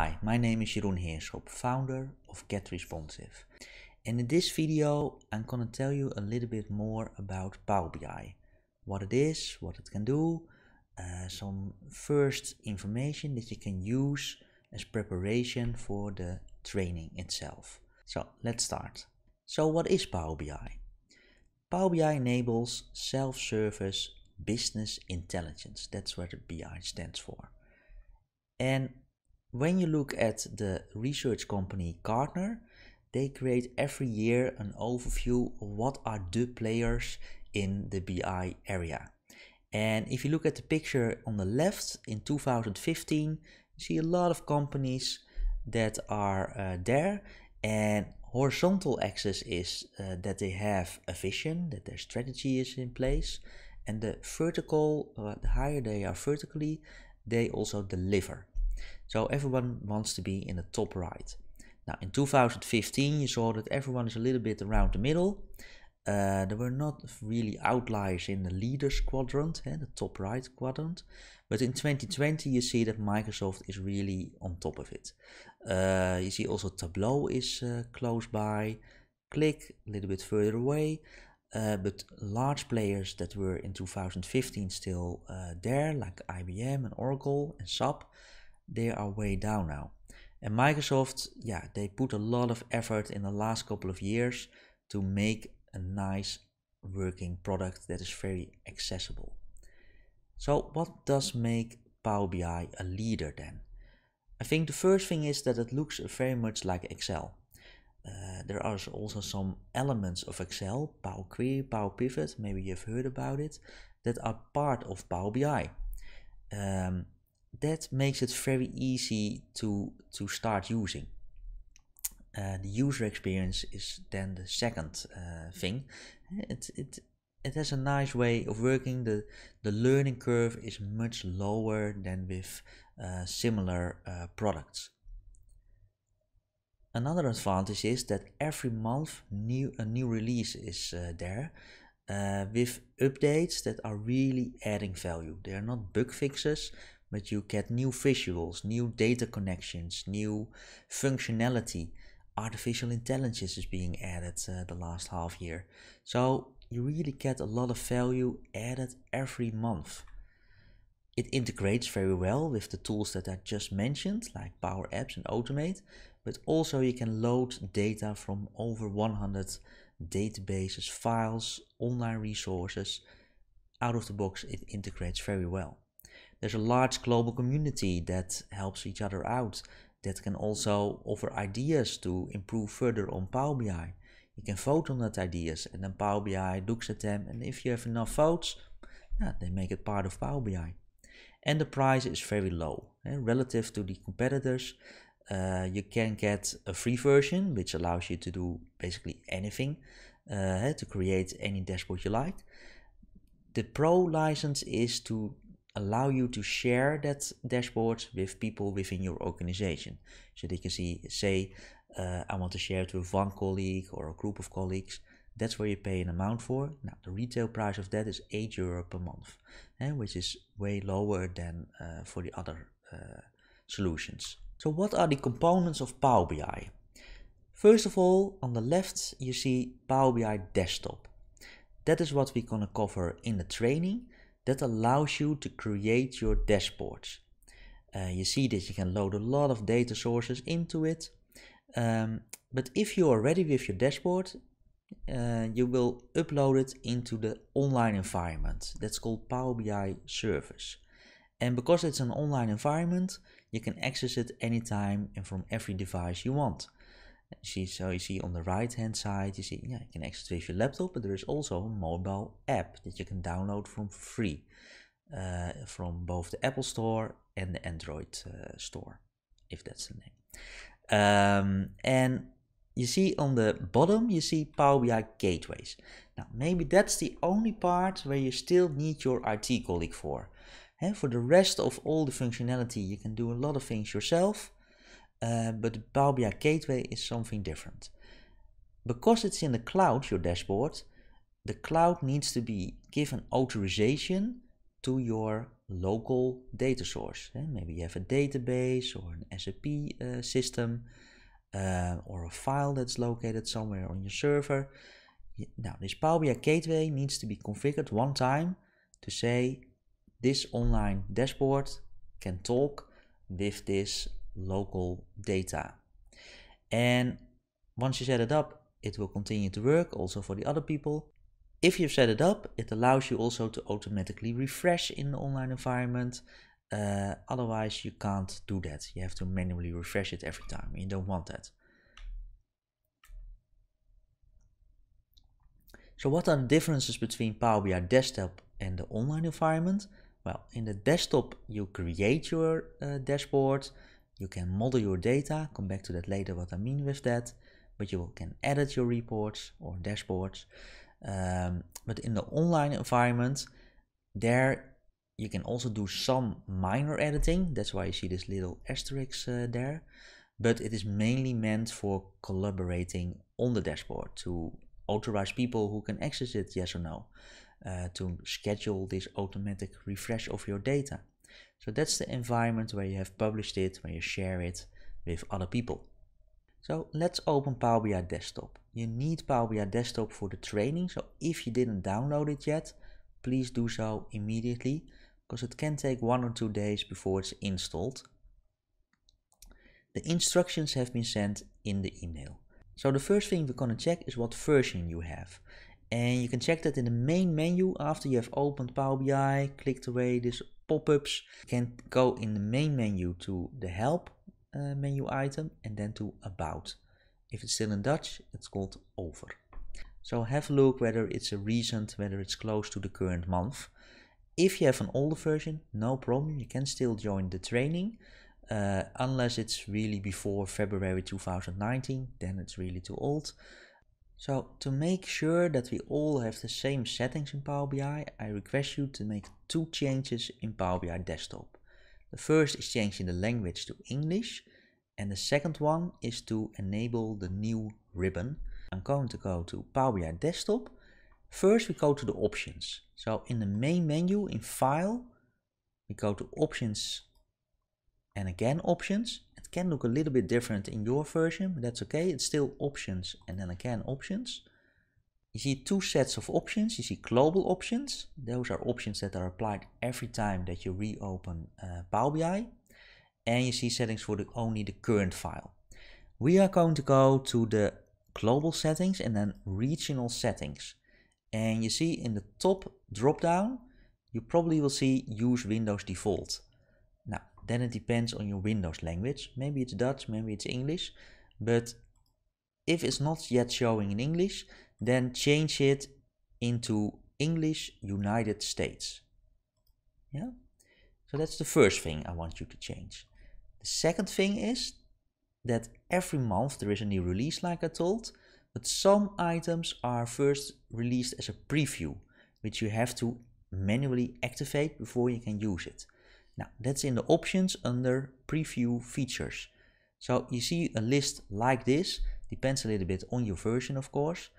Hi, my name is Jeroen Heerschop, founder of Get Responsive. And in this video, I'm gonna tell you a little bit more about Power BI, what it is, what it can do, uh, some first information that you can use as preparation for the training itself. So let's start. So what is Power BI? Power BI enables self-service business intelligence. That's what the BI stands for. And when you look at the research company Gartner, they create every year an overview of what are the players in the BI area. And if you look at the picture on the left in 2015, you see a lot of companies that are uh, there and horizontal axis is uh, that they have a vision, that their strategy is in place and the vertical, uh, the higher they are vertically, they also deliver. So everyone wants to be in the top right. Now in 2015 you saw that everyone is a little bit around the middle. Uh, there were not really outliers in the leaders quadrant, eh, the top right quadrant. But in 2020 you see that Microsoft is really on top of it. Uh, you see also Tableau is uh, close by, Click a little bit further away. Uh, but large players that were in 2015 still uh, there, like IBM and Oracle and SAP, they are way down now. And Microsoft, yeah, they put a lot of effort in the last couple of years to make a nice working product that is very accessible. So, what does make Power BI a leader then? I think the first thing is that it looks very much like Excel. Uh, there are also some elements of Excel, Power Query, Power Pivot, maybe you've heard about it, that are part of Power BI. Um, that makes it very easy to, to start using. Uh, the user experience is then the second uh, thing. It, it, it has a nice way of working. The, the learning curve is much lower than with uh, similar uh, products. Another advantage is that every month new a new release is uh, there uh, with updates that are really adding value. They are not bug fixes, but you get new visuals, new data connections, new functionality. Artificial intelligence is being added uh, the last half year. So you really get a lot of value added every month. It integrates very well with the tools that I just mentioned, like Power Apps and Automate, but also you can load data from over 100 databases, files, online resources. Out of the box, it integrates very well there's a large global community that helps each other out that can also offer ideas to improve further on Power BI. You can vote on that ideas and then Power BI looks at them and if you have enough votes, yeah, they make it part of Power BI. And the price is very low eh? relative to the competitors. Uh, you can get a free version which allows you to do basically anything uh, eh, to create any dashboard you like. The pro license is to allow you to share that dashboard with people within your organization. So they can see, say, uh, I want to share it with one colleague or a group of colleagues. That's where you pay an amount for. Now, the retail price of that is 8 euro per month, eh, which is way lower than uh, for the other uh, solutions. So what are the components of Power BI? First of all, on the left, you see Power BI Desktop. That is what we're going to cover in the training that allows you to create your dashboards. Uh, you see this, you can load a lot of data sources into it. Um, but if you are ready with your dashboard, uh, you will upload it into the online environment. That's called Power BI Service. And because it's an online environment, you can access it anytime and from every device you want see, so you see on the right hand side, you see, yeah, you can access with your laptop, but there is also a mobile app that you can download from free uh, from both the Apple Store and the Android uh, Store, if that's the name. Um, and you see on the bottom, you see Power BI gateways. Now, maybe that's the only part where you still need your IT colleague for. And for the rest of all the functionality, you can do a lot of things yourself uh, but the Power BI Gateway is something different. Because it's in the cloud, your dashboard, the cloud needs to be given authorization to your local data source. And eh, maybe you have a database or an SAP uh, eh, system uh, or a file that's located somewhere on your server. Now, this Power BI Gateway needs to be configured one time to say this online dashboard can talk with this local data. And once you set it up, it will continue to work also for the other people. If you've set it up, it allows you also to automatically refresh in the online environment. Uh, otherwise, you can't do that. You have to manually refresh it every time. You don't want that. So what are the differences between Power BI Desktop and the online environment? Well, in the desktop, you create your uh, dashboard you can model your data, come back to that later what I mean with that, but you can edit your reports or dashboards. Um, but in the online environment, there you can also do some minor editing. That's why you see this little asterisk uh, there. But it is mainly meant for collaborating on the dashboard to authorize people who can access it, yes or no, uh, to schedule this automatic refresh of your data. So that's the environment where you have published it, where you share it with other people. So let's open Power BI Desktop. You need Power BI Desktop for the training, so if you didn't download it yet, please do so immediately, because it can take one or two days before it's installed. The instructions have been sent in the email. So the first thing we're going to check is what version you have. And you can check that in the main menu after you have opened Power BI, clicked away this pop-ups. can go in the main menu to the help uh, menu item and then to about. If it's still in Dutch, it's called over. So have a look whether it's a recent, whether it's close to the current month. If you have an older version, no problem, you can still join the training. Uh, unless it's really before February 2019, then it's really too old. So to make sure that we all have the same settings in Power BI, I request you to make two changes in Power BI Desktop. The first is changing the language to English and the second one is to enable the new ribbon. I'm going to go to Power BI Desktop. First we go to the options. So in the main menu in File, we go to Options and again Options it can look a little bit different in your version, but that's okay. It's still options and then again options. You see two sets of options. You see global options. Those are options that are applied every time that you reopen uh, Power BI. And you see settings for the, only the current file. We are going to go to the global settings and then regional settings. And you see in the top drop down, you probably will see use Windows default. Then it depends on your Windows language. Maybe it's Dutch, maybe it's English. But if it's not yet showing in English, then change it into English United States. Yeah? So that's the first thing I want you to change. The second thing is that every month there is a new release like I told, but some items are first released as a preview, which you have to manually activate before you can use it. Now that's in the options under preview features. So you see a list like this, depends a little bit on your version of course.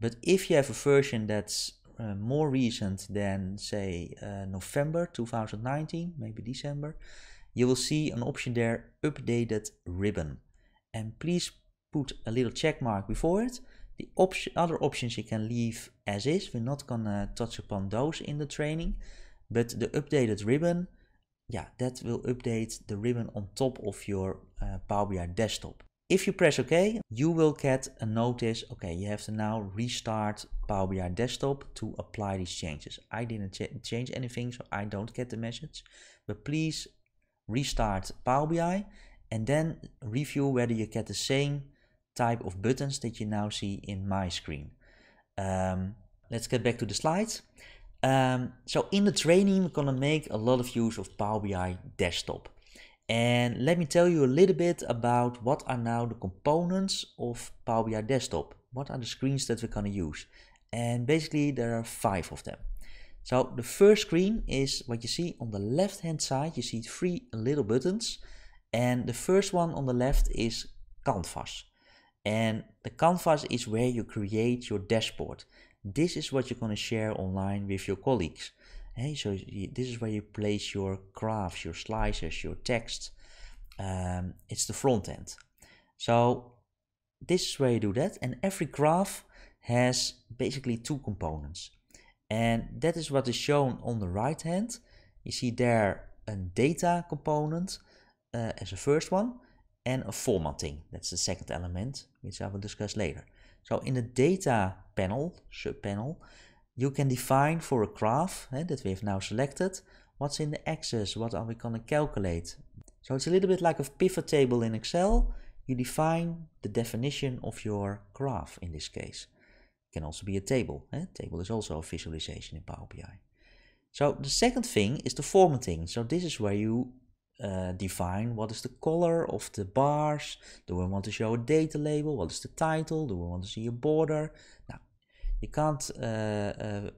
But if you have a version that's uh, more recent than say uh, November 2019, maybe December, you will see an option there, updated ribbon. And please put a little check mark before it. The op other options you can leave as is. We're not gonna touch upon those in the training, but the updated ribbon yeah, that will update the ribbon on top of your uh, Power BI desktop. If you press OK, you will get a notice, okay, you have to now restart Power BI desktop to apply these changes. I didn't ch change anything, so I don't get the message, but please restart Power BI and then review whether you get the same type of buttons that you now see in my screen. Um, let's get back to the slides. Um, so in the training, we're gonna make a lot of use of Power BI Desktop. And let me tell you a little bit about what are now the components of Power BI Desktop. What are the screens that we're gonna use? And basically there are five of them. So the first screen is what you see on the left hand side, you see three little buttons. And the first one on the left is Canvas. And the canvas is where you create your dashboard. This is what you're going to share online with your colleagues. Hey, so this is where you place your graphs, your slices, your text. Um, it's the front end. So this is where you do that. And every graph has basically two components. And that is what is shown on the right hand. You see there a data component uh, as a first one and a formatting. That's the second element, which I will discuss later. So in the data panel, panel, you can define for a graph eh, that we have now selected, what's in the axis, what are we going to calculate. So it's a little bit like a pivot table in Excel. You define the definition of your graph in this case. It can also be a table. Eh? Table is also a visualization in Power BI. So the second thing is the formatting. So this is where you uh, define what is the color of the bars. Do we want to show a data label? What is the title? Do we want to see a border? Now, you can't. Uh, uh,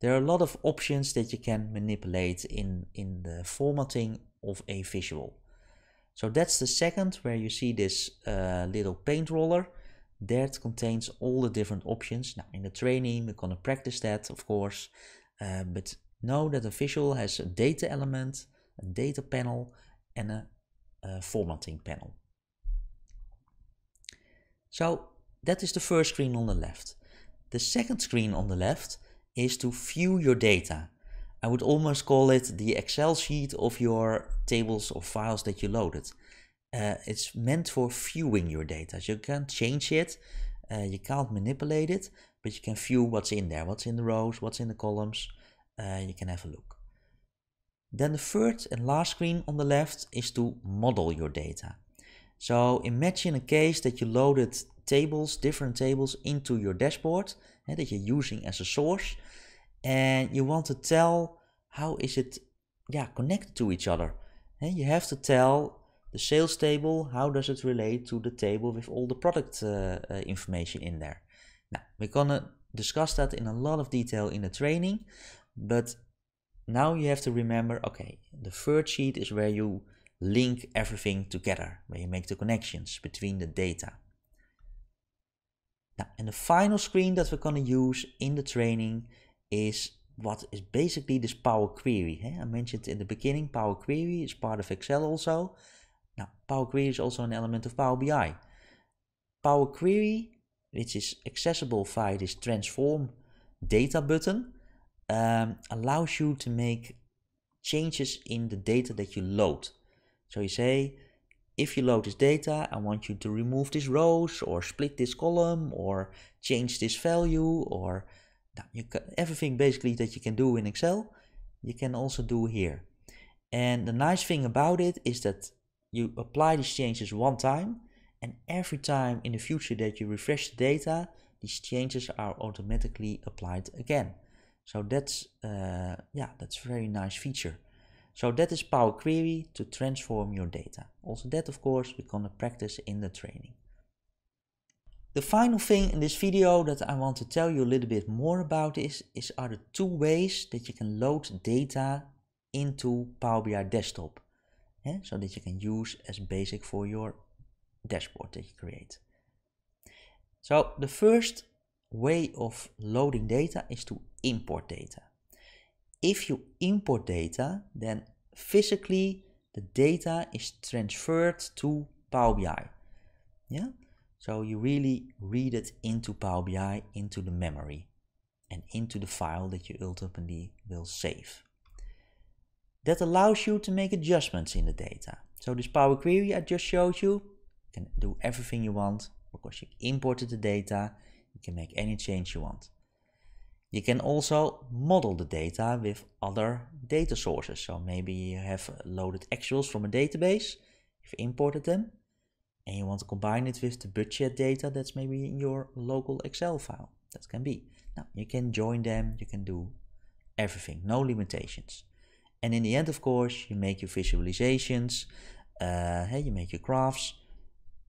there are a lot of options that you can manipulate in in the formatting of a visual. So that's the second where you see this uh, little paint roller that contains all the different options. Now in the training we're gonna practice that of course, uh, but know that a visual has a data element, a data panel, and a, a formatting panel. So that is the first screen on the left. The second screen on the left is to view your data. I would almost call it the Excel sheet of your tables or files that you loaded. Uh, it's meant for viewing your data. you can't change it, uh, you can't manipulate it, but you can view what's in there, what's in the rows, what's in the columns. Uh, you can have a look. Then the third and last screen on the left is to model your data. So imagine a case that you loaded tables, different tables into your dashboard eh, that you're using as a source and you want to tell how is it yeah, connected to each other. And eh, you have to tell the sales table, how does it relate to the table with all the product uh, uh, information in there. Now, we're gonna discuss that in a lot of detail in the training, but now you have to remember, okay, the third sheet is where you link everything together, where you make the connections between the data. Now, and the final screen that we're going to use in the training is what is basically this Power Query. Eh? I mentioned in the beginning, Power Query is part of Excel also. Now, Power Query is also an element of Power BI. Power Query, which is accessible via this transform data button, um, allows you to make changes in the data that you load. So you say, if you load this data, I want you to remove this rows or split this column or change this value or can, everything basically that you can do in Excel, you can also do here. And the nice thing about it is that you apply these changes one time and every time in the future that you refresh the data, these changes are automatically applied again. So that's, uh, yeah, that's a very nice feature. So that is Power Query to transform your data. Also that of course we're gonna practice in the training. The final thing in this video that I want to tell you a little bit more about is, is are the two ways that you can load data into Power BI Desktop. Yeah? So that you can use as basic for your dashboard that you create. So the first way of loading data is to import data. If you import data, then physically the data is transferred to Power BI. Yeah? So you really read it into Power BI, into the memory and into the file that you ultimately will save. That allows you to make adjustments in the data. So this Power Query I just showed you you can do everything you want because you imported the data, you can make any change you want. You can also model the data with other data sources. So maybe you have loaded actuals from a database, you've imported them, and you want to combine it with the budget data that's maybe in your local Excel file. That can be. Now you can join them, you can do everything, no limitations. And in the end, of course, you make your visualizations, uh, hey, you make your graphs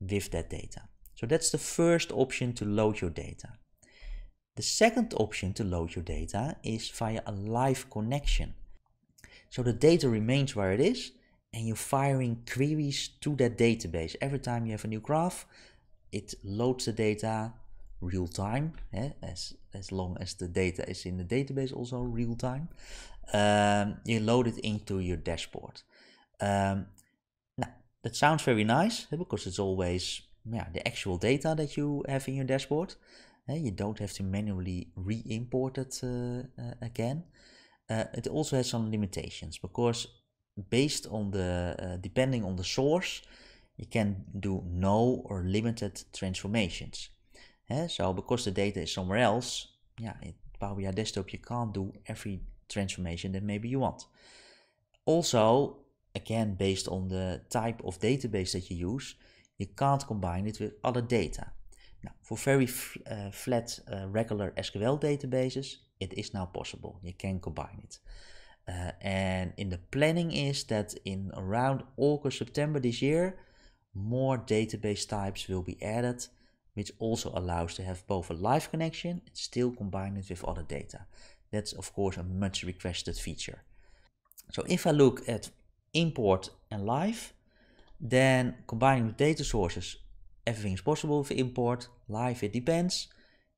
with that data. So that's the first option to load your data. The second option to load your data is via a live connection. So the data remains where it is and you're firing queries to that database. Every time you have a new graph, it loads the data real time, yeah, as, as long as the data is in the database also real time. Um, you load it into your dashboard. Um, now, that sounds very nice eh, because it's always yeah, the actual data that you have in your dashboard you don't have to manually re-import it eh, eh, again. it eh, also has some limitations because based on the, depending on the source, you can do no or limited transformations. So because the data is somewhere else, yeah, in Power BI Desktop you can't do every transformation that maybe you want. Also, again, based on the type of database that you use, you can't combine it with other data. Now, for very uh, flat eh, regular SQL databases, it is now possible. You can combine it. Eh, and in the planning is that in around August, September this year, more database types will be added which also allows to have both a live connection and still combine it with other data. That's of course a much requested feature. So if I look at import and live, then combining with data sources Everything is possible with import, live it depends,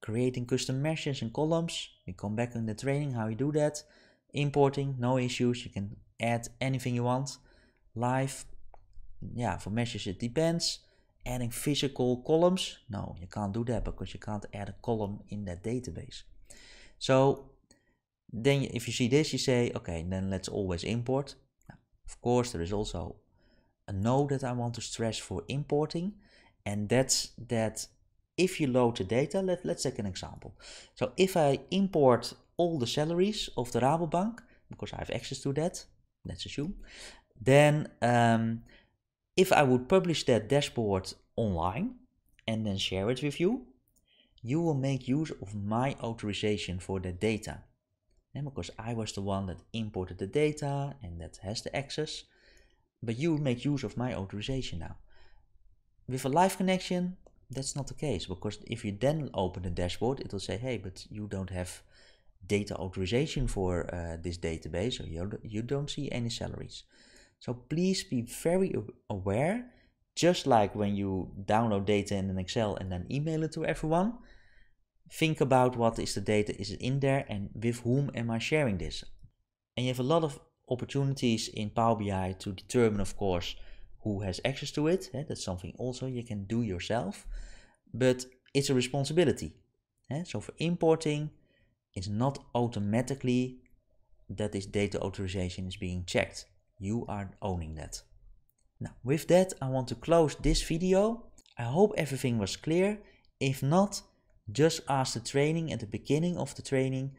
creating custom meshes and columns, we come back in the training how you do that, importing, no issues, you can add anything you want, live, yeah, for meshes it depends, adding physical columns, no, you can't do that because you can't add a column in that database. So then if you see this, you say, okay, then let's always import. Of course, there is also a note that I want to stress for importing. And that's that if you load the data, let, let's take an example. So if I import all the salaries of the Rabobank, because I have access to that, let's assume, then um, if I would publish that dashboard online and then share it with you, you will make use of my authorization for that data. And because I was the one that imported the data and that has the access, but you make use of my authorization now with a live connection, that's not the case because if you then open the dashboard, it will say, hey, but you don't have data authorization for uh, this database or you, you don't see any salaries. So please be very aware, just like when you download data in an Excel and then email it to everyone, think about what is the data, is it in there and with whom am I sharing this? And you have a lot of opportunities in Power BI to determine, of course, who has access to it. Eh, that's something also you can do yourself, but it's a responsibility. Eh. So for importing, it's not automatically that this data authorization is being checked. You are owning that. Now, with that, I want to close this video. I hope everything was clear. If not, just ask the training at the beginning of the training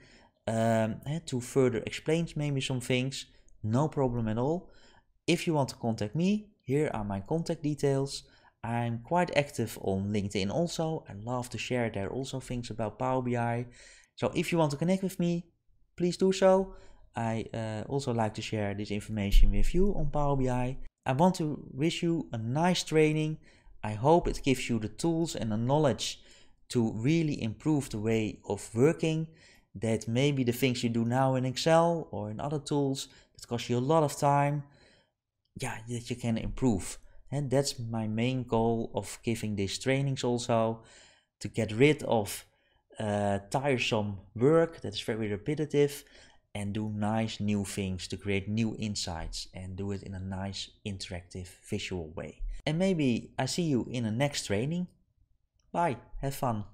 um, eh, to further explain maybe some things. No problem at all. If you want to contact me, here are my contact details. I'm quite active on LinkedIn also. I love to share there also things about Power BI. So if you want to connect with me, please do so. I uh, also like to share this information with you on Power BI. I want to wish you a nice training. I hope it gives you the tools and the knowledge to really improve the way of working. That maybe the things you do now in Excel or in other tools that cost you a lot of time yeah that you can improve and that's my main goal of giving these trainings also to get rid of uh, tiresome work that is very repetitive and do nice new things to create new insights and do it in a nice interactive visual way and maybe i see you in the next training bye have fun